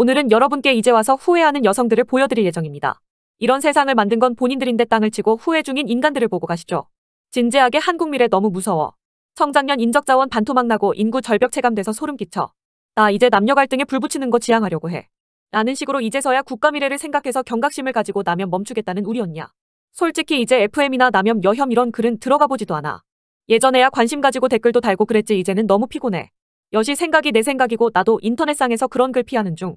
오늘은 여러분께 이제 와서 후회하는 여성들을 보여드릴 예정입니다. 이런 세상을 만든 건 본인들인데 땅을 치고 후회 중인 인간들을 보고 가시죠. 진지하게 한국 미래 너무 무서워. 청장년 인적자원 반토막 나고 인구 절벽 체감돼서 소름 끼쳐. 나 이제 남녀 갈등에 불 붙이는 거 지양하려고 해. 라는 식으로 이제서야 국가 미래를 생각해서 경각심을 가지고 나면 멈추겠다는 우리 언니야 솔직히 이제 FM이나 남염 여혐 이런 글은 들어가 보지도 않아. 예전에야 관심 가지고 댓글도 달고 그랬지 이제는 너무 피곤해. 여시 생각이 내 생각이고 나도 인터넷상에서 그런 글 피하는 중.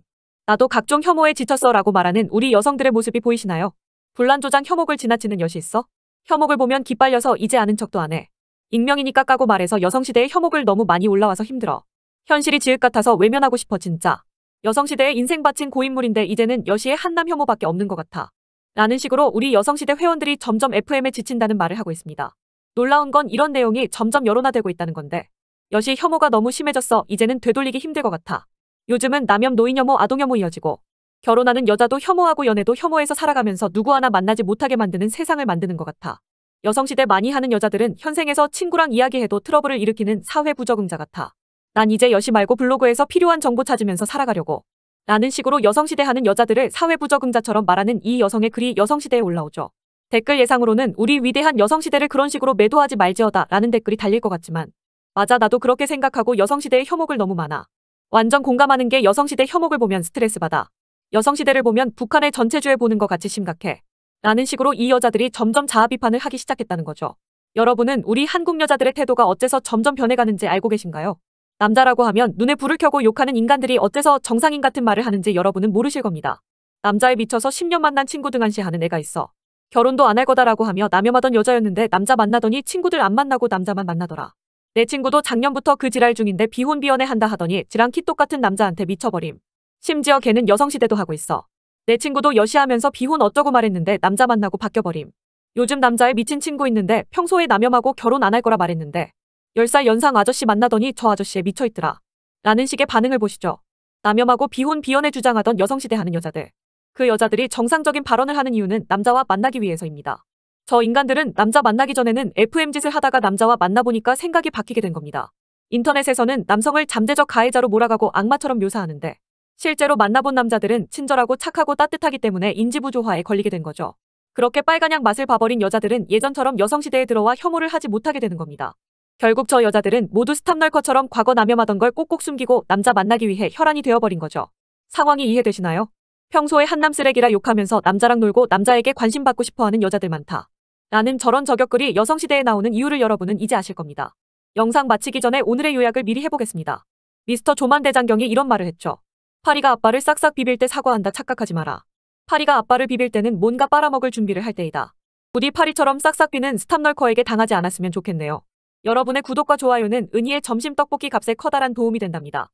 나도 각종 혐오에 지쳤어 라고 말하는 우리 여성들의 모습이 보이시나요? 분란조장 혐오를 지나치는 여이 있어? 혐오를 보면 기빨려서 이제 아는 척도 안 해. 익명이니까 까고 말해서 여성시대의 혐오를 너무 많이 올라와서 힘들어. 현실이 지읒 같아서 외면하고 싶어 진짜. 여성시대에 인생 바친 고인물인데 이제는 여시의 한남 혐오밖에 없는 것 같아. 라는 식으로 우리 여성시대 회원들이 점점 FM에 지친다는 말을 하고 있습니다. 놀라운 건 이런 내용이 점점 여론화되고 있다는 건데. 여시 혐오가 너무 심해졌어 이제는 되돌리기 힘들 것 같아. 요즘은 남혐 노인 혐오 아동 혐오 이어지고 결혼하는 여자도 혐오하고 연애도 혐오해서 살아가면서 누구 하나 만나지 못하게 만드는 세상을 만드는 것 같아. 여성시대 많이 하는 여자들은 현생에서 친구랑 이야기해도 트러블을 일으키는 사회 부적응자 같아. 난 이제 여시 말고 블로그에서 필요한 정보 찾으면서 살아가려고. 라는 식으로 여성시대 하는 여자들을 사회 부적응자처럼 말하는 이 여성의 글이 여성시대에 올라오죠. 댓글 예상으로는 우리 위대한 여성시대를 그런 식으로 매도하지 말지어다 라는 댓글이 달릴 것 같지만 맞아 나도 그렇게 생각하고 여성시대의 혐오글 너무 많아. 완전 공감하는 게 여성시대 혐오를 보면 스트레스 받아. 여성시대를 보면 북한의 전체주의 보는 것 같이 심각해. 라는 식으로 이 여자들이 점점 자아 비판을 하기 시작했다는 거죠. 여러분은 우리 한국 여자들의 태도가 어째서 점점 변해가는지 알고 계신가요? 남자라고 하면 눈에 불을 켜고 욕하는 인간들이 어째서 정상인 같은 말을 하는지 여러분은 모르실 겁니다. 남자에 미쳐서 10년 만난 친구 등한시 하는 애가 있어. 결혼도 안 할 거다라고 하며 남염하던 여자였는데 남자 만나더니 친구들 안 만나고 남자만 만나더라. 내 친구도 작년부터 그 지랄 중인데 비혼비혼해 한다 하더니 지랑 키 똑같은 남자한테 미쳐버림. 심지어 걔는 여성시대도 하고 있어. 내 친구도 여시하면서 비혼 어쩌고 말했는데 남자 만나고 바뀌어버림. 요즘 남자에 미친 친구 있는데 평소에 남염하고 결혼 안 할 거라 말했는데 10살 연상 아저씨 만나더니 저 아저씨에 미쳐있더라. 라는 식의 반응을 보시죠. 남염하고 비혼비혼해 주장하던 여성시대 하는 여자들. 그 여자들이 정상적인 발언을 하는 이유는 남자와 만나기 위해서입니다. 저 인간들은 남자 만나기 전에는 FM짓을 하다가 남자와 만나보니까 생각이 바뀌게 된 겁니다. 인터넷에서는 남성을 잠재적 가해자로 몰아가고 악마처럼 묘사하는데 실제로 만나본 남자들은 친절하고 착하고 따뜻하기 때문에 인지부조화에 걸리게 된 거죠. 그렇게 빨간약 맛을 봐버린 여자들은 예전처럼 여성시대에 들어와 혐오를 하지 못하게 되는 겁니다. 결국 저 여자들은 모두 스탑널커처럼 과거 남염하던 걸 꼭꼭 숨기고 남자 만나기 위해 혈안이 되어버린 거죠. 상황이 이해되시나요? 평소에 한남 쓰레기라 욕하면서 남자랑 놀고 남자에게 관심 받고 싶어하는 여자들 많다. 라는 저런 저격글이 여성시대에 나오는 이유를 여러분은 이제 아실 겁니다. 영상 마치기 전에 오늘의 요약을 미리 해보겠습니다. 미스터 조만 대장경이 이런 말을 했죠. 파리가 아빠를 싹싹 비빌 때 사과한다 착각하지 마라. 파리가 아빠를 비빌 때는 뭔가 빨아먹을 준비를 할 때이다. 부디 파리처럼 싹싹 비는 스탑널커에게 당하지 않았으면 좋겠네요. 여러분의 구독과 좋아요는 은희의 점심 떡볶이 값에 커다란 도움이 된답니다.